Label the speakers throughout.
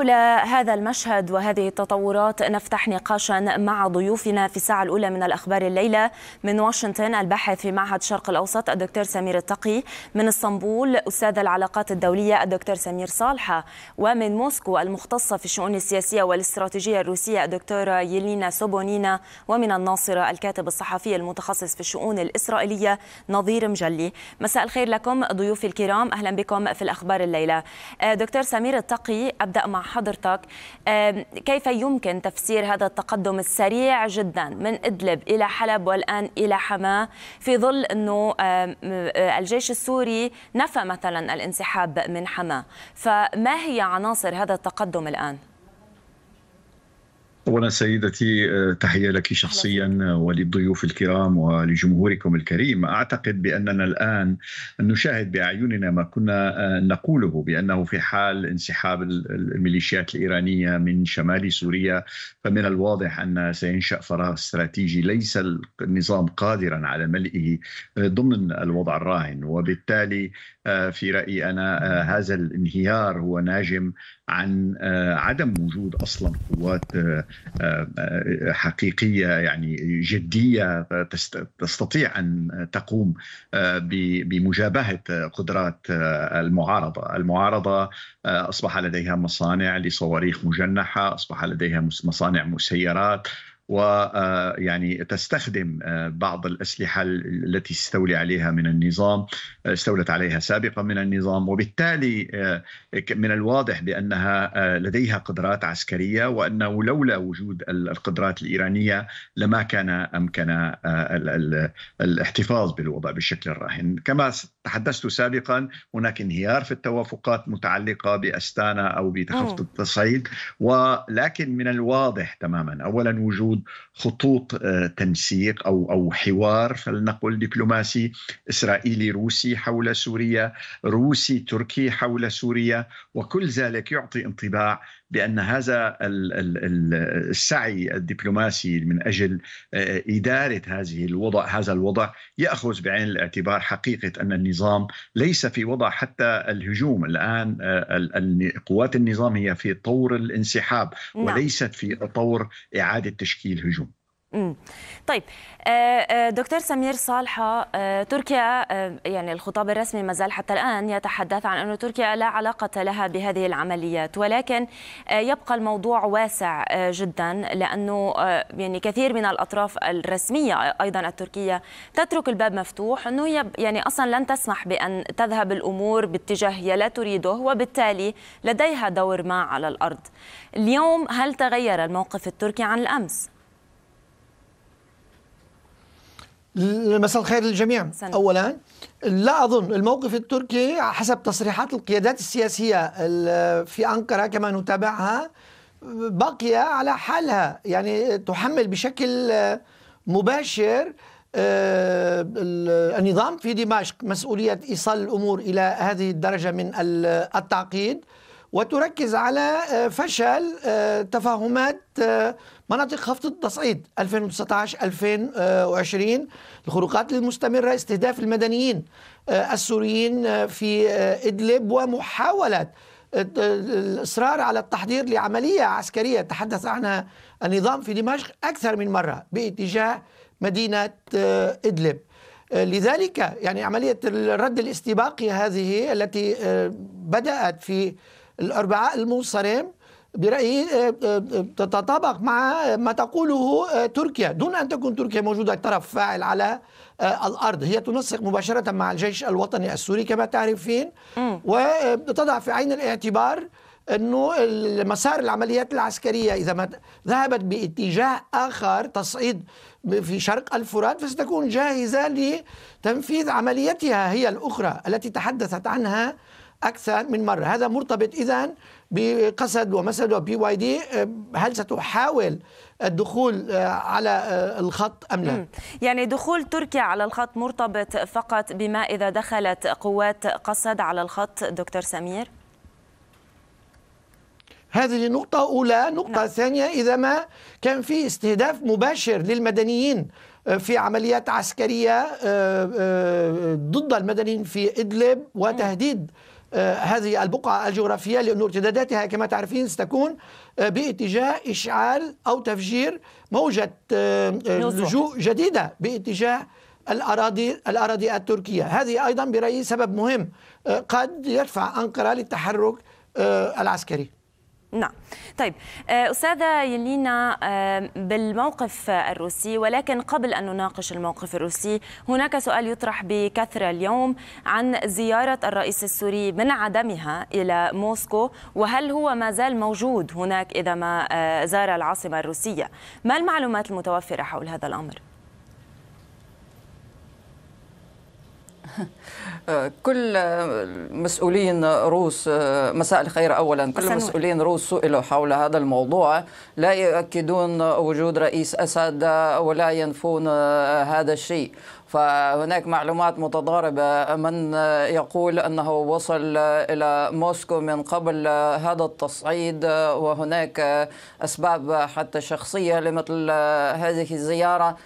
Speaker 1: حول هذا المشهد وهذه التطورات نفتح نقاشا مع ضيوفنا في الساعة الأولى من الأخبار الليلة من واشنطن الباحث في معهد الشرق الأوسط الدكتور سمير التقي من اسطنبول أستاذ العلاقات الدولية الدكتور سمير صالحة ومن موسكو المختصة في الشؤون السياسية والاستراتيجية الروسية الدكتورة يلينا سوبونينا ومن الناصرة الكاتب الصحفي المتخصص في الشؤون الإسرائيلية نظير مجلي مساء الخير لكم ضيوفي الكرام أهلا بكم في الأخبار الليلة آه، دكتور سمير التقي أبدأ مع حضرتك كيف يمكن تفسير هذا التقدم السريع جدا من إدلب إلى حلب والآن إلى حماة في ظل أنه آه، الجيش السوري نفى مثلا الانسحاب من حماة فما هي عناصر هذا التقدم الآن؟
Speaker 2: أولا سيدتي آه، تحية لك شخصيا آه، وللضيوف الكرام ولجمهوركم الكريم أعتقد بأننا الآن نشاهد بأعيننا ما كنا آه، نقوله بأنه في حال انسحاب الميليشيات الإيرانية من شمال سوريا فمن الواضح أن سينشأ فراغ استراتيجي ليس النظام قادرا على ملئه ضمن الوضع الراهن وبالتالي في رايي انا آه، هذا الانهيار هو ناجم عن آه، عدم وجود اصلا قوات آه، حقيقيه يعني جديه تستطيع ان تقوم بمجابهه قدرات المعارضه، المعارضه اصبح لديها مصانع لصواريخ مجنحه، اصبح لديها مصانع مسيرات ويعني آه، تستخدم آه، بعض الأسلحة التي استولي عليها من النظام آه، استولت عليها سابقا من النظام وبالتالي من الواضح بأنها لديها قدرات عسكرية وأنه لولا وجود القدرات الإيرانية لما كان أمكن الاحتفاظ بالوضع بالشكل الراهن كما تحدثت سابقا هناك انهيار في التوافقات متعلقة بأستانا أو بتخفض التصعيد ولكن من الواضح تماما أولا وجود وجود خطوط آه، تنسيق او او حوار فلنقل دبلوماسي اسرائيلي روسي حول سوريا، روسي تركي حول سوريا وكل ذلك يعطي انطباع بان هذا السعي الدبلوماسي من اجل آه، اداره هذه الوضع هذا الوضع ياخذ بعين الاعتبار حقيقه ان النظام ليس في وضع حتى الهجوم الان آه، قوات النظام هي في طور الانسحاب نعم. وليست في طور اعاده تشكيل هجوم
Speaker 1: طيب آه، آه، دكتور سمير صالحه آه، تركيا يعني الخطاب الرسمي ما زال حتى الان يتحدث عن أن تركيا لا علاقه لها بهذه العمليات ولكن يبقى الموضوع واسع جدا لانه يعني كثير من الاطراف الرسميه ايضا التركيه تترك الباب مفتوح انه يعني اصلا لن تسمح بان تذهب الامور باتجاه هي لا تريده وبالتالي لديها دور ما على الارض اليوم هل تغير الموقف التركي عن الامس
Speaker 3: مساء الخير للجميع سنة. اولا لا اظن الموقف التركي حسب تصريحات القيادات السياسيه في انقره كما نتابعها باقيه على حالها يعني تحمل بشكل مباشر آه، النظام في دمشق مسؤوليه ايصال الامور الى هذه الدرجه من التعقيد وتركز على آه، فشل آه، تفاهمات آه، مناطق خفض التصعيد 2019 2020 الخروقات المستمره استهداف المدنيين السوريين في ادلب ومحاوله الاصرار على التحضير لعمليه عسكريه تحدث عنها النظام في دمشق اكثر من مره باتجاه مدينه ادلب لذلك يعني عمليه الرد الاستباقي هذه التي بدات في الأربعاء المنصرم برأيي آه، آه، آه، تتطابق مع ما تقوله تركيا دون أن تكون تركيا موجودة طرف فاعل على الأرض هي تنسق مباشرة مع الجيش الوطني السوري كما تعرفين وتضع في عين الاعتبار أنه مسار العمليات العسكرية إذا ما ذهبت باتجاه آخر تصعيد في شرق الفرات فستكون جاهزة لتنفيذ عمليتها هي الأخرى التي تحدثت عنها أكثر من مرة هذا مرتبط إذا بقسد ومسد وبي واي دي آه، هل ستحاول الدخول آه، على آه، الخط أم لا؟
Speaker 1: يعني دخول تركيا على الخط مرتبط فقط بما إذا دخلت قوات قسد على الخط دكتور سمير؟
Speaker 3: هذه نقطة أولى نقطة نعم. ثانية إذا ما كان في استهداف مباشر للمدنيين في عمليات عسكرية ضد المدنيين في إدلب وتهديد نعم. آه، هذه البقعة الجغرافية لأن ارتداداتها كما تعرفين ستكون آه، باتجاه إشعال أو تفجير موجة لجوء آه، جديدة باتجاه الأراضي الأراضي التركية هذه أيضا برأيي سبب مهم قد يدفع أنقرة للتحرك العسكري
Speaker 1: نعم طيب آه، أستاذة يلينا آه، بالموقف الروسي ولكن قبل أن نناقش الموقف الروسي هناك سؤال يطرح بكثرة اليوم عن زيارة الرئيس السوري من عدمها إلى موسكو وهل هو ما زال موجود هناك إذا ما آه، زار العاصمة الروسية ما المعلومات المتوفرة حول هذا الأمر؟
Speaker 4: كل مسؤولين روس مساء الخير اولا كل مسؤولين روس سئلوا حول هذا الموضوع لا يؤكدون وجود رئيس اسد ولا ينفون هذا الشيء فهناك معلومات متضاربة من يقول أنه وصل إلى موسكو من قبل هذا التصعيد وهناك أسباب حتى شخصية لمثل هذه الزيارة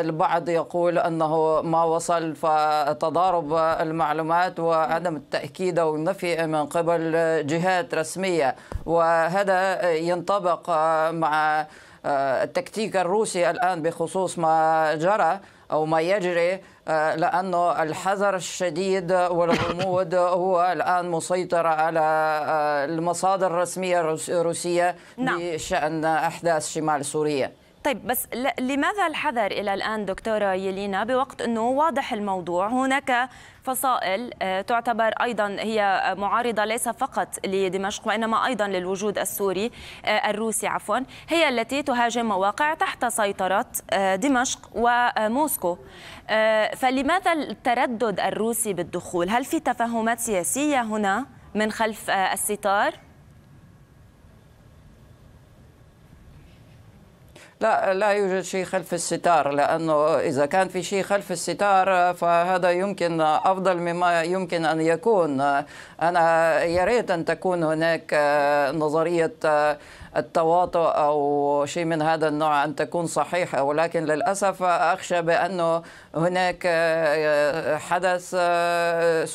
Speaker 4: البعض يقول أنه ما وصل فتضارب المعلومات وعدم التأكيد أو النفي من قبل جهات رسمية وهذا ينطبق مع آه، التكتيك الروسي الآن بخصوص ما جرى أو ما يجري آه، لأنه الحذر الشديد والغموض هو الآن مسيطر على آه، المصادر الرسمية الروسية نعم. بشأن أحداث شمال سوريا
Speaker 1: طيب بس لماذا الحذر الى الان دكتوره يلينا بوقت انه واضح الموضوع هناك فصائل آه، تعتبر ايضا هي معارضه ليس فقط لدمشق وانما ايضا للوجود السوري آه، الروسي عفوا هي التي تهاجم مواقع تحت سيطره آه، دمشق وموسكو فلماذا التردد الروسي بالدخول هل في تفاهمات سياسيه هنا من خلف الستار لا لا يوجد شيء خلف
Speaker 4: الستار لأنه إذا كان في شيء خلف الستار فهذا يمكن أفضل مما يمكن أن يكون أنا يا ريت أن تكون هناك نظرية التواطؤ أو شيء من هذا النوع أن تكون صحيحة ولكن للأسف أخشى بأنه هناك حدث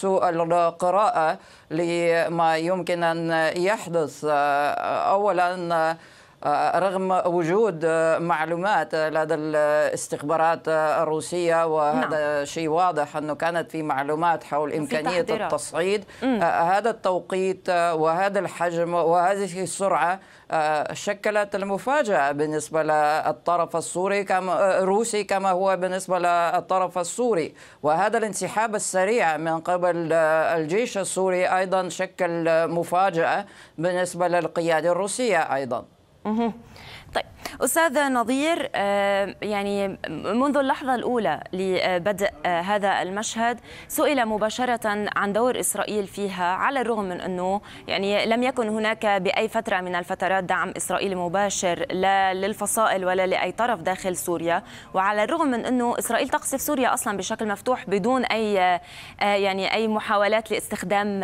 Speaker 4: سوء القراءة لما يمكن أن يحدث أولا رغم وجود آه، معلومات آه، لدى الاستخبارات آه، الروسية وهذا نعم. شيء واضح أنه كانت في معلومات حول إمكانية التصعيد مم. هذا التوقيت وهذا الحجم وهذه السرعة شكلت المفاجأة بالنسبة للطرف السوري كما روسي كما هو بالنسبة للطرف السوري وهذا الانسحاب السريع من قبل الجيش السوري أيضا شكل مفاجأة بالنسبة للقيادة
Speaker 1: الروسية أيضا طيب استاذ نظير آه، يعني منذ اللحظه الاولى لبدء آه، هذا المشهد سئل مباشره عن دور اسرائيل فيها على الرغم من انه يعني لم يكن هناك باي فتره من الفترات دعم اسرائيلي مباشر لا للفصائل ولا لاي طرف داخل سوريا وعلى الرغم من انه اسرائيل تقصف سوريا اصلا بشكل مفتوح بدون اي آه، يعني اي محاولات لاستخدام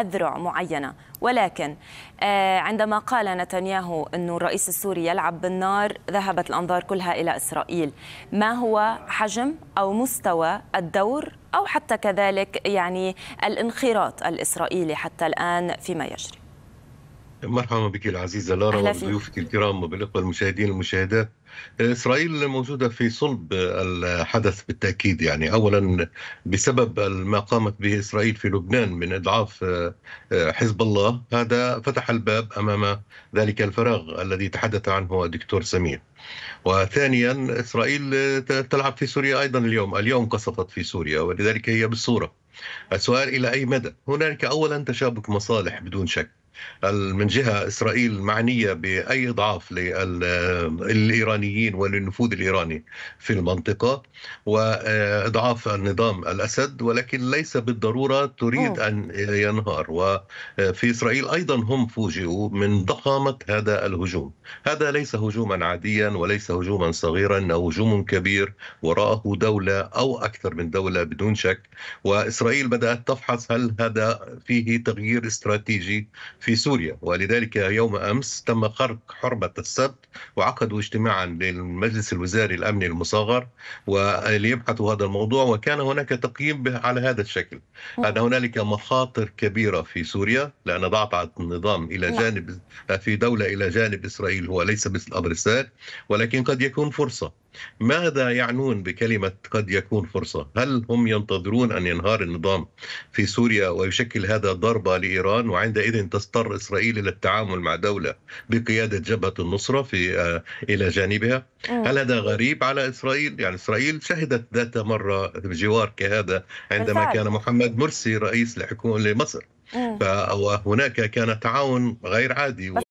Speaker 1: اذرع معينه ولكن آه، عندما قال نتنياهو أن الرئيس السوري يلعب بالنار ذهبت الأنظار كلها إلى إسرائيل ما هو حجم أو مستوى الدور أو حتى كذلك يعني الانخراط الإسرائيلي حتى الآن فيما يجري
Speaker 5: مرحبا بك العزيزه لارا وضيوفك الكرام وبالاخوه المشاهدين والمشاهدات آه، اسرائيل موجوده في صلب الحدث بالتاكيد يعني اولا بسبب ما قامت به اسرائيل في لبنان من اضعاف آه، آه، حزب الله هذا فتح الباب امام ذلك الفراغ الذي تحدث عنه الدكتور سمير وثانيا اسرائيل تلعب في سوريا ايضا اليوم اليوم قصفت في سوريا ولذلك هي بالصوره السؤال الى اي مدى هنالك اولا تشابك مصالح بدون شك من جهه اسرائيل معنيه باي ضعف للايرانيين وللنفوذ الايراني في المنطقه واضعاف النظام الاسد ولكن ليس بالضروره تريد ان ينهار وفي اسرائيل ايضا هم فوجئوا من ضخامه هذا الهجوم هذا ليس هجوما عاديا وليس هجوما صغيرا او هجوم كبير وراءه دوله او اكثر من دوله بدون شك واسرائيل بدات تفحص هل هذا فيه تغيير استراتيجي في في سوريا ولذلك يوم أمس تم خرق حربة السبت وعقدوا اجتماعا للمجلس الوزاري الأمني المصغر وليبحثوا هذا الموضوع وكان هناك تقييم على هذا الشكل أن هنالك مخاطر كبيرة في سوريا لأن ضعف النظام إلى نعم. جانب في دولة إلى جانب إسرائيل هو ليس مثل أبرسال ولكن قد يكون فرصة ماذا يعنون بكلمة قد يكون فرصة؟ هل هم ينتظرون أن ينهار النظام في سوريا ويشكل هذا ضربة لإيران وعندئذ تضطر إسرائيل إلى التعامل مع دولة بقيادة جبهة النصرة في آه، إلى جانبها؟ آه. هل هذا غريب على إسرائيل؟ يعني إسرائيل شهدت ذات مرة جوار كهذا عندما كان محمد
Speaker 2: مرسي رئيس لحكومة لمصر آه. فهناك كان تعاون غير عادي